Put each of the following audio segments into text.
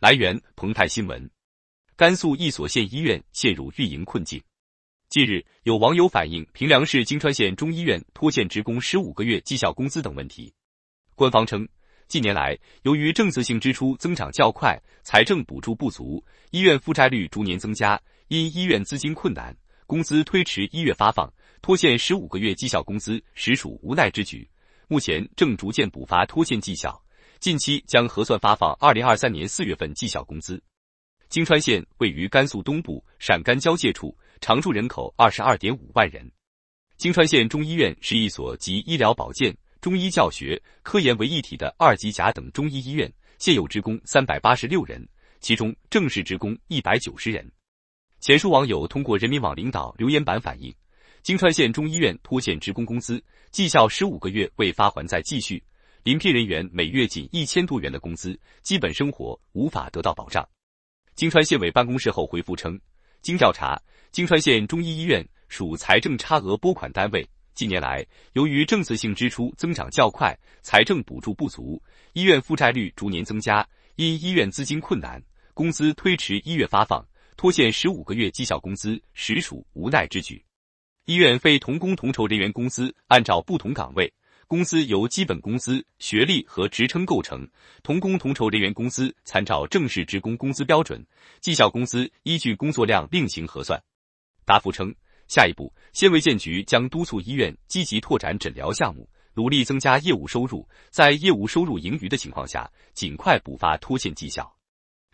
来源澎湃新闻，甘肃一所县医院陷入运营困境。近日，有网友反映平凉市泾川县中医院拖欠职工十五个月绩效工资等问题。官方称，近年来由于政策性支出增长较快，财政补助不足，医院负债率逐年增加，因医院资金困难，工资推迟一月发放，拖欠十五个月绩效工资实属无奈之举。目前正逐渐补发拖欠绩效。近期将核算发放二零二三年四月份绩效工资。泾川县位于甘肃东部、陕甘交界处，常住人口二十二点五万人。泾川县中医院是一所集医疗保健、中医教学、科研为一体的二级甲等中医医院，现有职工三百八十六人，其中正式职工一百九十人。前述网友通过人民网领导留言板反映，泾川县中医院拖欠职工工资、绩效十五个月未发，还在继续。临聘人员每月仅一千多元的工资，基本生活无法得到保障。京川县委办公室后回复称，经调查，京川县中医医院属财政差额拨款单位，近年来由于政策性支出增长较快，财政补助不足，医院负债率逐年增加，因医院资金困难，工资推迟一月发放，拖欠十五个月绩效工资，实属无奈之举。医院非同工同酬人员工资按照不同岗位。工资由基本工资、学历和职称构成，同工同酬人员工资参照正式职工工资标准，绩效工资依据工作量另行核算。答复称，下一步，县卫健局将督促医院积极拓展诊疗项目，努力增加业务收入，在业务收入盈余的情况下，尽快补发拖欠绩效，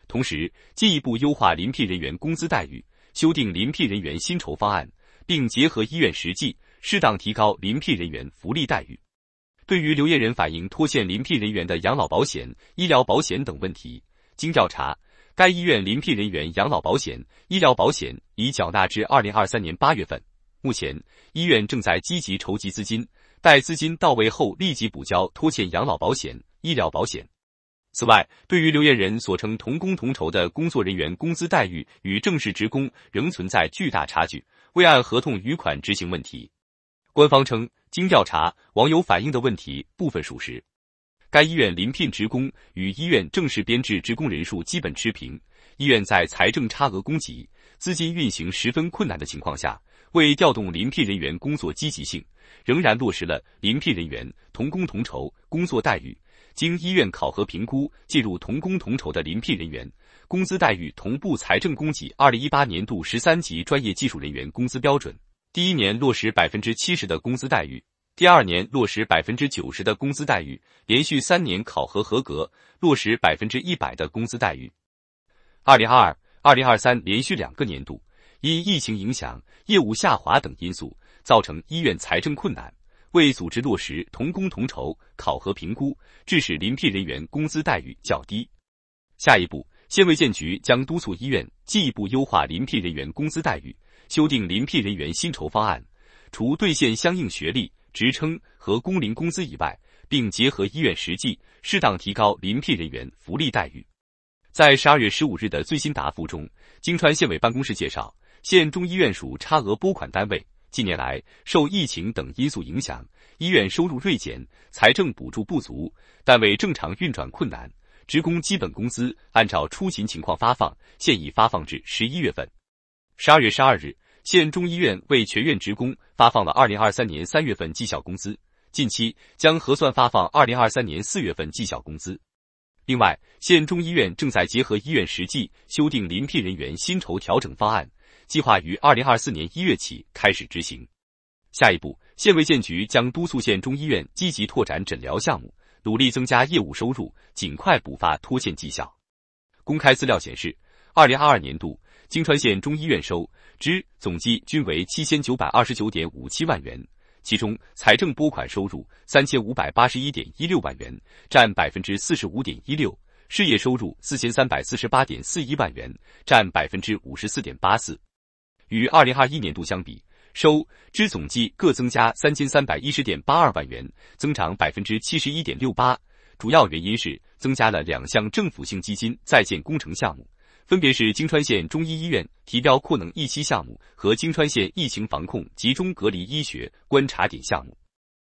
同时进一步优化临聘人员工资待遇，修订临聘人员薪酬方案，并结合医院实际，适当提高临聘人员福利待遇。对于刘言人反映拖欠临聘人员的养老保险、医疗保险等问题，经调查，该医院临聘人员养老保险、医疗保险已缴纳至二零二三年八月份。目前，医院正在积极筹集资金，待资金到位后立即补交拖欠养老保险、医疗保险。此外，对于刘言人所称同工同酬的工作人员工资待遇与正式职工仍存在巨大差距、未按合同余款执行问题，官方称。经调查，网友反映的问题部分属实。该医院临聘职工与医院正式编制职工人数基本持平。医院在财政差额供给资金运行十分困难的情况下，为调动临聘人员工作积极性，仍然落实了临聘人员同工同酬工作待遇。经医院考核评估，进入同工同酬的临聘人员，工资待遇同步财政供给二零一八年度十三级专业技术人员工资标准。第一年落实百分之七十的工资待遇，第二年落实百分之九十的工资待遇，连续三年考核合格，落实百分之一百的工资待遇。二零二二、二零二三连续两个年度因疫情影响、业务下滑等因素，造成医院财政困难，未组织落实同工同酬考核评估，致使临聘人员工资待遇较低。下一步，县卫健局将督促医院进一步优化临聘人员工资待遇。修订临聘人员薪酬方案，除兑现相应学历、职称和工龄工资以外，并结合医院实际，适当提高临聘人员福利待遇。在十二月十五日的最新答复中，泾川县委办公室介绍，县中医院属差额拨款单位，近年来受疫情等因素影响，医院收入锐减，财政补助不足，单位正常运转困难，职工基本工资按照出勤情况发放，现已发放至十一月份。十二月十二日，县中医院为全院职工发放了二零二三年三月份绩效工资，近期将核算发放二零二三年四月份绩效工资。另外，县中医院正在结合医院实际，修订临聘人员薪酬调整方案，计划于二零二四年一月起开始执行。下一步，县卫健局将督促县中医院积极拓展诊疗项目，努力增加业务收入，尽快补发拖欠绩效。公开资料显示，二零二二年度。京川县中医院收支总计均为七千九百二十九点五七万元，其中财政拨款收入三千五百八十一点一六万元，占百分之四十五点一六；事业收入四千三百四十八点四一万元，占百分之五十四点八四。与二零二一年度相比，收支总计各增加三千三百一十点八二万元，增长百分之七十一点六八。主要原因是增加了两项政府性基金在建工程项目。分别是金川县中医医院提标扩能一期项目和金川县疫情防控集中隔离医学观察点项目。